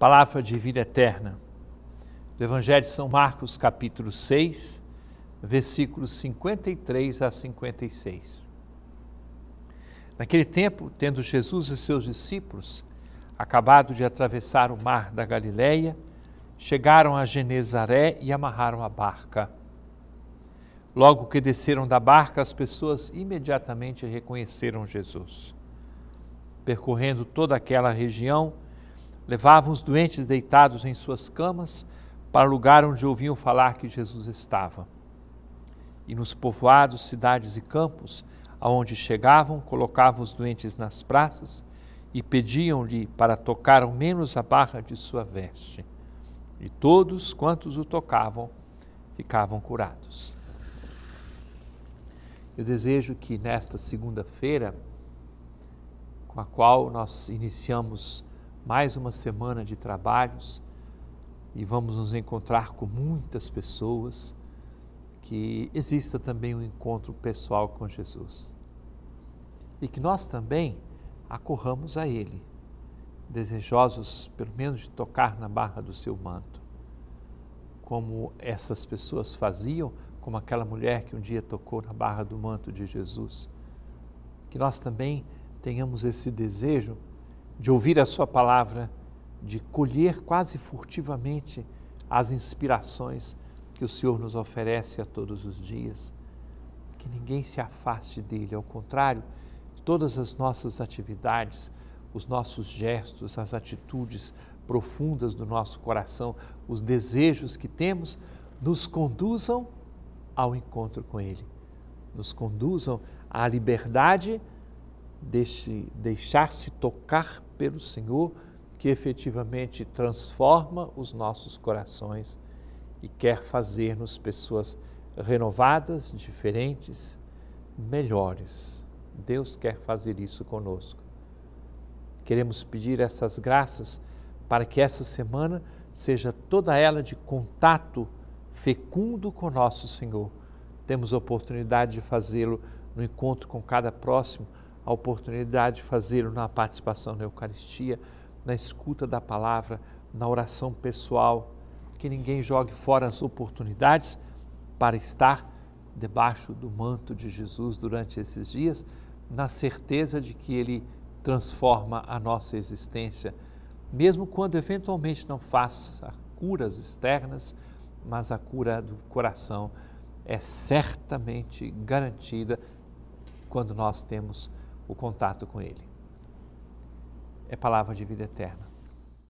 palavra de vida eterna. Do Evangelho de São Marcos, capítulo 6, versículos 53 a 56. Naquele tempo, tendo Jesus e seus discípulos acabado de atravessar o mar da Galileia, chegaram a Genezaré e amarraram a barca. Logo que desceram da barca, as pessoas imediatamente reconheceram Jesus. Percorrendo toda aquela região, levavam os doentes deitados em suas camas para o lugar onde ouviam falar que Jesus estava. E nos povoados, cidades e campos, aonde chegavam, colocavam os doentes nas praças e pediam-lhe para tocar ao menos a barra de sua veste. E todos quantos o tocavam ficavam curados. Eu desejo que nesta segunda-feira, com a qual nós iniciamos mais uma semana de trabalhos e vamos nos encontrar com muitas pessoas. Que exista também um encontro pessoal com Jesus e que nós também acorramos a Ele, desejosos pelo menos de tocar na barra do seu manto, como essas pessoas faziam, como aquela mulher que um dia tocou na barra do manto de Jesus. Que nós também tenhamos esse desejo de ouvir a Sua palavra, de colher quase furtivamente as inspirações que o Senhor nos oferece a todos os dias. Que ninguém se afaste dele, ao contrário, todas as nossas atividades, os nossos gestos, as atitudes profundas do nosso coração, os desejos que temos, nos conduzam ao encontro com Ele, nos conduzam à liberdade deixe deixar-se tocar pelo Senhor, que efetivamente transforma os nossos corações e quer fazer-nos pessoas renovadas, diferentes, melhores. Deus quer fazer isso conosco. Queremos pedir essas graças para que essa semana seja toda ela de contato fecundo com nosso Senhor. Temos oportunidade de fazê-lo no encontro com cada próximo, a oportunidade de fazê-lo na participação na Eucaristia, na escuta da palavra, na oração pessoal. Que ninguém jogue fora as oportunidades para estar debaixo do manto de Jesus durante esses dias, na certeza de que Ele transforma a nossa existência, mesmo quando eventualmente não faça curas externas, mas a cura do coração é certamente garantida quando nós temos o contato com Ele. É palavra de vida eterna.